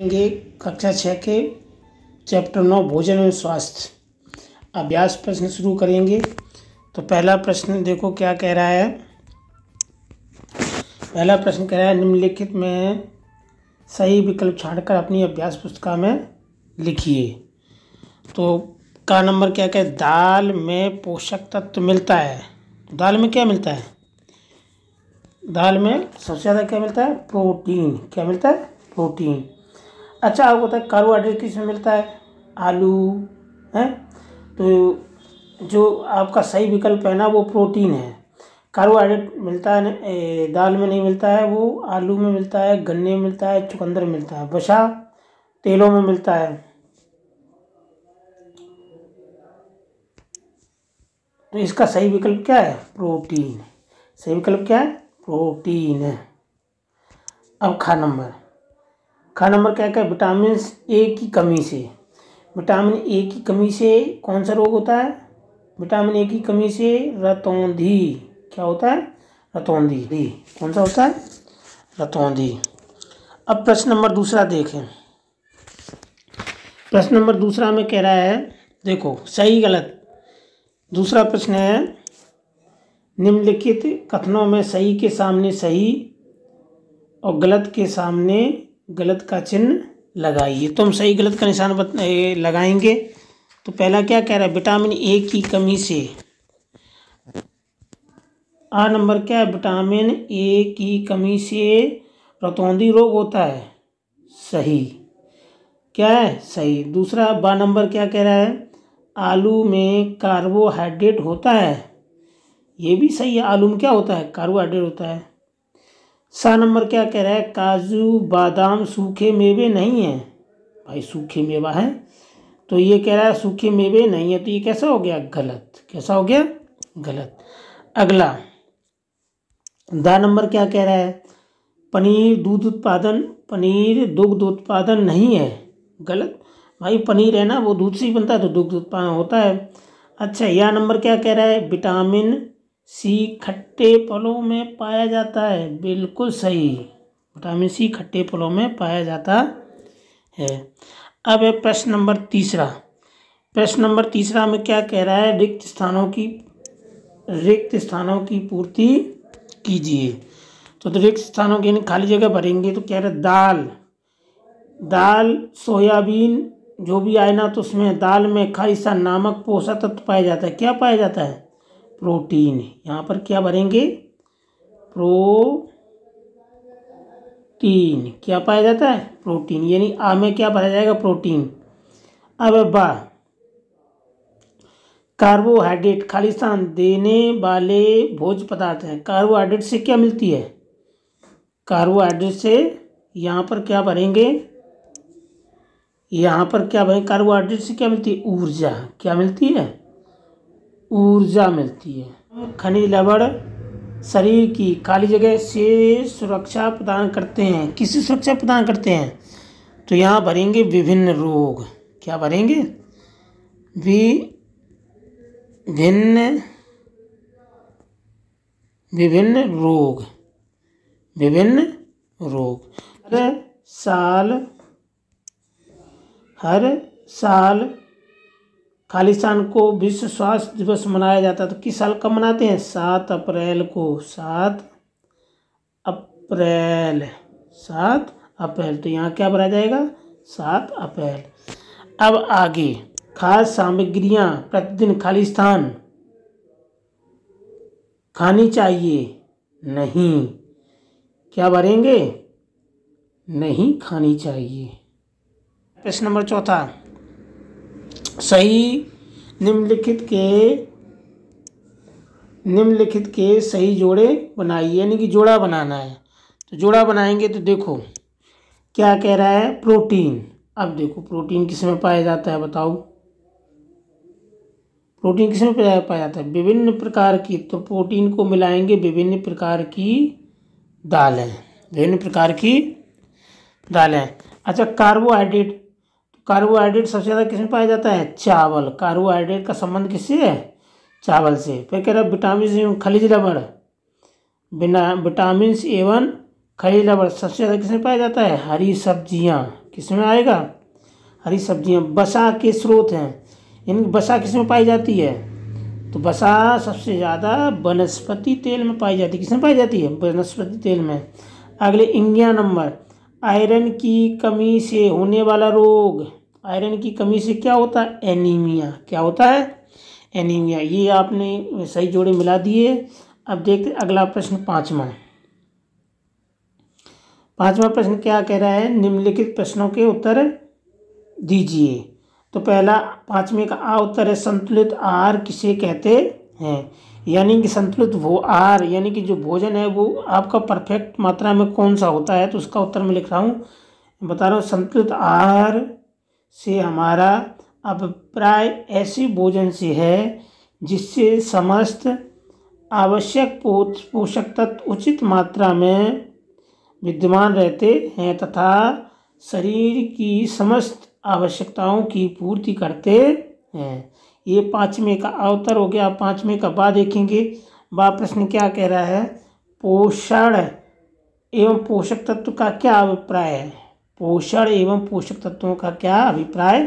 पढ़ेंगे कक्षा छः के चैप्टर नौ भोजन एवं स्वास्थ्य अभ्यास प्रश्न शुरू करेंगे तो पहला प्रश्न देखो क्या कह रहा है पहला प्रश्न कह रहा है निम्नलिखित में सही विकल्प छाड़कर अपनी अभ्यास पुस्तिका में लिखिए तो का नंबर क्या कहे दाल में पोषक तत्व मिलता है दाल में क्या मिलता है दाल में सबसे ज़्यादा क्या मिलता है प्रोटीन क्या मिलता है प्रोटीन अच्छा होता है कार्बोहाइड्रेट किसमें मिलता है आलू है तो जो आपका सही विकल्प है ना वो प्रोटीन है कार्बोहाइड्रेट मिलता है दाल में नहीं मिलता है वो आलू में मिलता है गन्ने में मिलता है चुकंदर मिलता है वसा तेलों में मिलता है तो इसका सही विकल्प क्या है प्रोटीन सही विकल्प क्या है प्रोटीन है अब खा नंबर खाना नंबर क्या क्या विटामिन ए की कमी से विटामिन ए की कमी से कौन सा रोग होता है विटामिन ए की कमी से रतौंधी क्या होता है रतौंधी दी कौन सा होता है रतौंधी अब प्रश्न नंबर दूसरा देखें प्रश्न नंबर दूसरा में कह रहा है देखो सही गलत दूसरा प्रश्न है निम्नलिखित कथनों में सही के सामने सही और गलत के सामने गलत का चिन्ह लगाइए तो हम सही गलत का निशान बत, ए, लगाएंगे तो पहला क्या कह रहा है विटामिन ए की कमी से आ नंबर क्या है विटामिन ए की कमी से रतौंदी रोग होता है सही क्या है सही दूसरा बा नंबर क्या कह रहा है आलू में कार्बोहाइड्रेट होता है ये भी सही है आलू में क्या होता है कार्बोहाइड्रेट होता है सा नंबर क्या कह रहा है काजू बादाम सूखे मेवे नहीं हैं भाई सूखे मेवा है तो ये कह रहा है सूखे मेवे नहीं है तो ये कैसा हो गया गलत कैसा हो गया गलत अगला दा नंबर क्या कह रहा है पनीर दूध उत्पादन पनीर दुग्ध उत्पादन नहीं है गलत भाई पनीर है ना वो दूध से ही बनता है तो दुग्ध उत्पादन होता है अच्छा यह नंबर क्या कह रहा है विटामिन सी खट्टे फलों में पाया जाता है बिल्कुल सही विटामिन सी खट्टे फलों में पाया जाता है अब है प्रश्न नंबर तीसरा प्रश्न नंबर तीसरा में क्या कह रहा है रिक्त स्थानों की रिक्त स्थानों की पूर्ति कीजिए तो, तो रिक्त स्थानों की खाली जगह भरेंगे तो कह रहे दाल दाल सोयाबीन जो भी आए ना तो उसमें दाल में सा नामक पोषक तत्व पाया जाता है क्या पाया जाता है प्रोटीन यहाँ पर क्या भरेंगे प्रोटीन क्या पाया जाता है प्रोटीन यानी आ में क्या भरा जाएगा प्रोटीन अब बा कार्बोहाइड्रेट खालिस्तान देने वाले भोज पदार्थ हैं कार्बोहाइड्रेट से क्या मिलती है कार्बोहाइड्रेट से यहाँ पर क्या भरेंगे यहाँ पर क्या भरेंगे कार्बोहाइड्रेट से क्या मिलती है ऊर्जा क्या मिलती है ऊर्जा मिलती है खनिज लवण शरीर की खाली जगह से सुरक्षा प्रदान करते हैं किसी सुरक्षा प्रदान करते हैं तो यहाँ भरेंगे विभिन्न रोग क्या भरेंगे विभिन्न विभिन्न रोग विभिन्न रोग हर साल हर साल खालिस्तान को विश्व स्वास्थ्य दिवस मनाया जाता है तो किस साल कब मनाते हैं सात अप्रैल को सात अप्रैल सात अप्रैल तो यहाँ क्या बनाया जाएगा सात अप्रैल अब आगे खास सामग्रियाँ प्रतिदिन खालिस्तान खानी चाहिए नहीं क्या भरेंगे नहीं खानी चाहिए प्रश्न नंबर चौथा सही निम्नलिखित के निम्नलिखित के सही जोड़े बनाइए यानी कि जोड़ा बनाना है तो जोड़ा बनाएंगे तो देखो क्या कह रहा है प्रोटीन अब देखो प्रोटीन किस में पाया जाता है बताओ प्रोटीन किस में पाया जाता है विभिन्न प्रकार की तो प्रोटीन को मिलाएंगे विभिन्न प्रकार की दालें विभिन्न प्रकार की दालें अच्छा कार्बोहाइड्रेट कार्बोहाइड्रेट सबसे ज़्यादा किसमें पाया जाता है चावल कार्बोहाइड्रेट का संबंध किससे है चावल से फिर कह रहा विटामिन एवं खलीज लवण बिना विटामिन एवन खलीज रबड़ सबसे ज़्यादा किसमें पाया जाता है हरी सब्जियाँ किसमें आएगा हरी सब्जियाँ बसा के स्रोत हैं इन बसा में पाई जाती है तो बसा सबसे ज़्यादा वनस्पति तेल में पाई जाती है किसमें पाई जाती है वनस्पति तेल में अगले इंग्या नंबर आयरन की कमी से होने वाला रोग आयरन की कमी से क्या होता है एनीमिया क्या होता है एनीमिया ये आपने सही जोड़े मिला दिए अब देखते अगला प्रश्न पाँचवा पांचवा प्रश्न क्या कह रहा है निम्नलिखित प्रश्नों के उत्तर दीजिए तो पहला पाँचवें का आ उत्तर है संतुलित आहार किसे कहते हैं यानी कि संतुलित वो आहार यानी कि जो भोजन है वो आपका परफेक्ट मात्रा में कौन सा होता है तो उसका उत्तर मैं लिख रहा हूँ बता रहा हूँ संतुलित आहार से हमारा अभिप्राय ऐसे भोजन से है जिससे समस्त आवश्यक पोषक तत्व उचित मात्रा में विद्यमान रहते हैं तथा शरीर की समस्त आवश्यकताओं की पूर्ति करते हैं ये पाँचवें का अवतर हो गया पाँचवें का बा देखेंगे बा प्रश्न क्या कह रहा है पोषण एवं पोषक तत्व का क्या अभिप्राय है पोषण एवं पोषक तत्वों का क्या अभिप्राय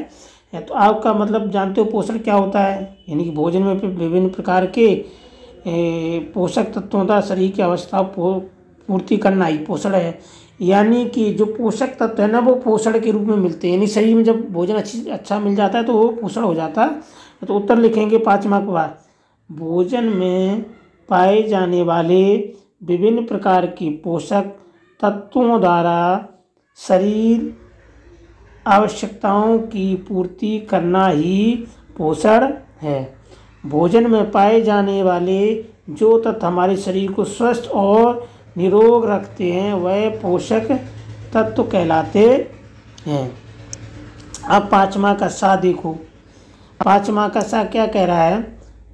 है तो आपका मतलब जानते हो पोषण क्या होता है यानी कि भोजन में विभिन्न प्रकार के पोषक तत्वों का शरीर की अवस्था पूर्ति करना ही पोषण है यानी कि जो पोषक तत्व है ना वो पोषण के रूप में मिलते हैं यानी शरीर में जब भोजन अच्छी अच्छा मिल जाता है तो वो पोषण हो जाता है तो उत्तर लिखेंगे पाँचवा के बाद भोजन में पाए जाने वाले विभिन्न प्रकार के पोषक तत्वों द्वारा शरीर आवश्यकताओं की पूर्ति करना ही पोषण है भोजन में पाए जाने वाले जो तत्व हमारे शरीर को स्वस्थ और निरोग रखते हैं वह पोषक तत्व कहलाते हैं अब पाँचवा का सा देखो पांचवा कसा क्या कह रहा है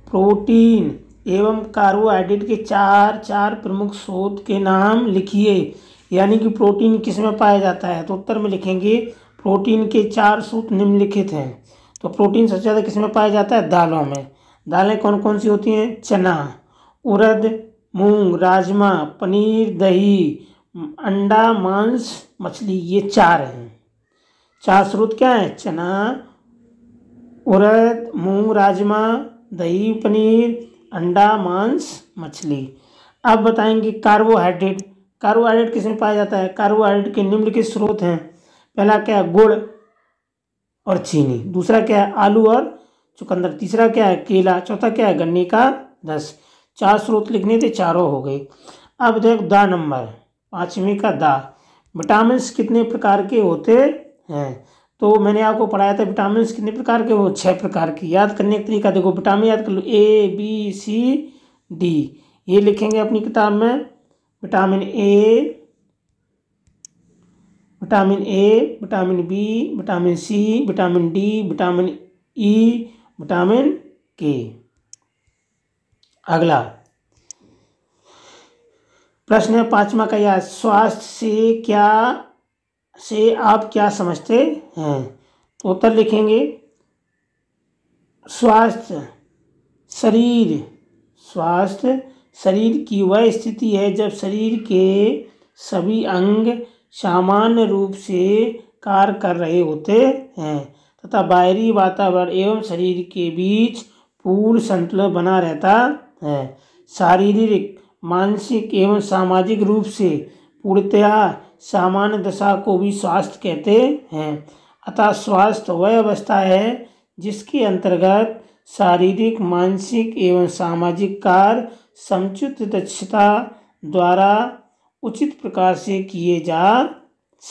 प्रोटीन एवं कार्बोहाइड्रेट के चार चार प्रमुख स्रोत के नाम लिखिए यानी कि प्रोटीन किस में पाया जाता है तो उत्तर में लिखेंगे प्रोटीन के चार स्रोत निम्नलिखित हैं तो प्रोटीन सबसे ज़्यादा किस में पाया जाता है दालों में दालें कौन कौन सी होती हैं चना उड़द मूंग राजमा पनीर दही अंडा मांस मछली ये चार हैं चार स्रोत क्या हैं चना उड़द मूंग राजमा दही पनीर अंडा मांस मछली अब बताएंगे कार्बोहाइड्रेट कार्बोहाइड्रेट किस में पाया जाता है कार्बोहाइड्रेट के निम्नलिखित स्रोत हैं पहला क्या है गुड़ और चीनी दूसरा क्या है आलू और चुकंदर तीसरा क्या है केला चौथा क्या है गन्ने का दस चार स्रोत लिखने थे चारों हो गए अब देख दा नंबर पाँचवीं का दा विटामिन कितने प्रकार के होते हैं तो मैंने आपको पढ़ाया था विटामिन कितने प्रकार के वो छह प्रकार की याद करने का तरीका देखो विटामिन याद कर लो ए बी सी डी ये लिखेंगे अपनी किताब में vitamin A vitamin A vitamin B vitamin C vitamin D vitamin E vitamin K अगला प्रश्न पांचवा का यह स्वास्थ्य से क्या से आप क्या समझते हैं तो उत्तर लिखेंगे स्वास्थ्य शरीर स्वास्थ्य शरीर की वह स्थिति है जब शरीर के सभी अंग सामान्य रूप से कार्य कर रहे होते हैं तथा बाहरी वातावरण एवं शरीर के बीच पूर्ण संतुलन बना रहता है शारीरिक मानसिक एवं सामाजिक रूप से पूर्णतया सामान्य दशा को भी स्वास्थ्य कहते हैं अतः स्वास्थ्य वह अवस्था है जिसके अंतर्गत शारीरिक मानसिक एवं सामाजिक कार्य समुचित दक्षता द्वारा उचित प्रकार से किए जा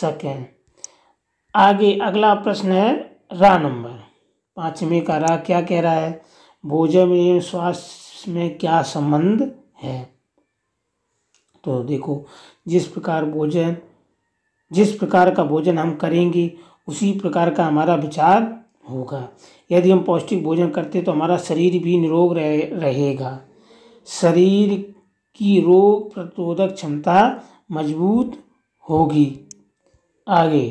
सकें आगे अगला प्रश्न है रा नंबर पाँचवें का रा क्या कह रहा है भोजन एवं स्वास्थ्य में क्या संबंध है तो देखो जिस प्रकार भोजन जिस प्रकार का भोजन हम करेंगे उसी प्रकार का हमारा विचार होगा यदि हम पौष्टिक भोजन करते तो हमारा शरीर भी निरोग रहे, रहेगा शरीर की रोग प्रतिरोधक क्षमता मजबूत होगी आगे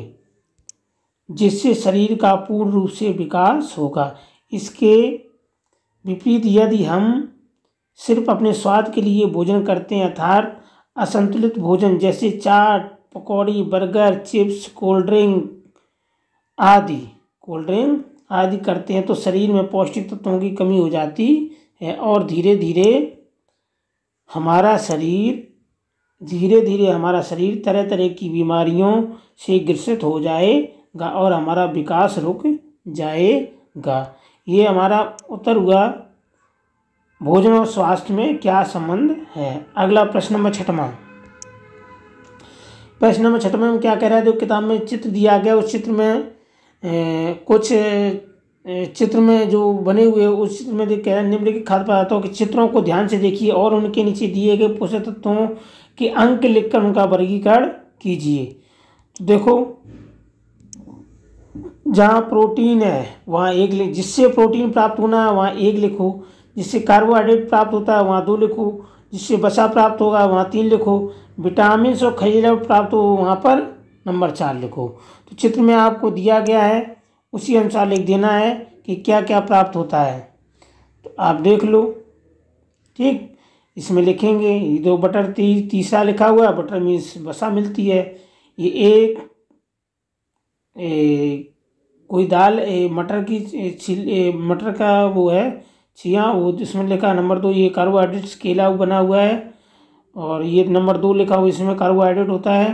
जिससे शरीर का पूर्ण रूप से विकास होगा इसके विपरीत यदि हम सिर्फ अपने स्वाद के लिए भोजन करते हैं अर्थात असंतुलित भोजन जैसे chaat pakodi burger chips cold drink आदि कोल्ड ड्रिंक आदि करते हैं तो शरीर में पौष्टिक तत्वों की कमी हो जाती है और धीरे धीरे हमारा शरीर धीरे धीरे हमारा शरीर तरह तरह की बीमारियों से ग्रसित हो जाएगा और हमारा विकास रुक जाएगा ये हमारा उत्तर हुआ भोजन और स्वास्थ्य में क्या संबंध है अगला प्रश्न नंबर छठवां प्रश्न नंबर छठ में हम क्या कह रहे हैं जो किताब में चित्र दिया गया उस चित्र में ए, कुछ चित्र में जो बने हुए उस चित्र में कह रहे हैं निम्नलिखित खाद्य पदार्थों के चित्रों को ध्यान से देखिए और उनके नीचे दिए गए पोषक तत्वों के अंक लिखकर उनका वर्गीकरण कीजिए तो देखो जहाँ प्रोटीन है वहाँ एक लिख जिससे प्रोटीन प्राप्त होना है वहाँ एक लिखो जिससे कार्बोहाइड्रेट प्राप्त होता है वहाँ दो लिखो जिससे बसा प्राप्त होगा वहाँ तीन लिखो विटामिन और खनिज प्राप्त हो वहाँ पर नंबर चार लिखो तो चित्र में आपको दिया गया है उसी अनुसार लिख देना है कि क्या क्या प्राप्त होता है तो आप देख लो ठीक इसमें लिखेंगे ये दो बटर ती तीसरा लिखा हुआ है बटर मीन्स वसा मिलती है ये एक ए, कोई दाल ए, मटर की छिल मटर का वो है छिया वो जिसमें लिखा नंबर दो ये कार्बोहाइड्रेट्स केला बना हुआ है और ये नंबर दो लिखा हुआ इसमें कार्बोहाइड्रेट होता है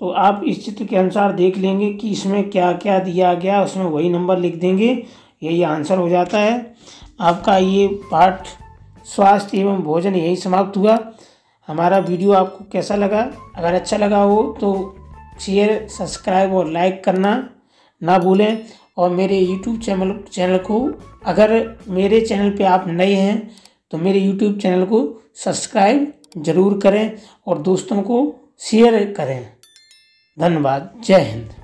तो आप इस चित्र के अनुसार देख लेंगे कि इसमें क्या क्या दिया गया उसमें वही नंबर लिख देंगे यही आंसर हो जाता है आपका ये पाठ स्वास्थ्य एवं भोजन यही समाप्त हुआ हमारा वीडियो आपको कैसा लगा अगर अच्छा लगा हो तो शेयर सब्सक्राइब और लाइक करना ना भूलें और मेरे यूट्यूब चैनल चैनल को अगर मेरे चैनल पे आप नए हैं तो मेरे यूट्यूब चैनल को सब्सक्राइब ज़रूर करें और दोस्तों को शेयर करें धन्यवाद जय हिंद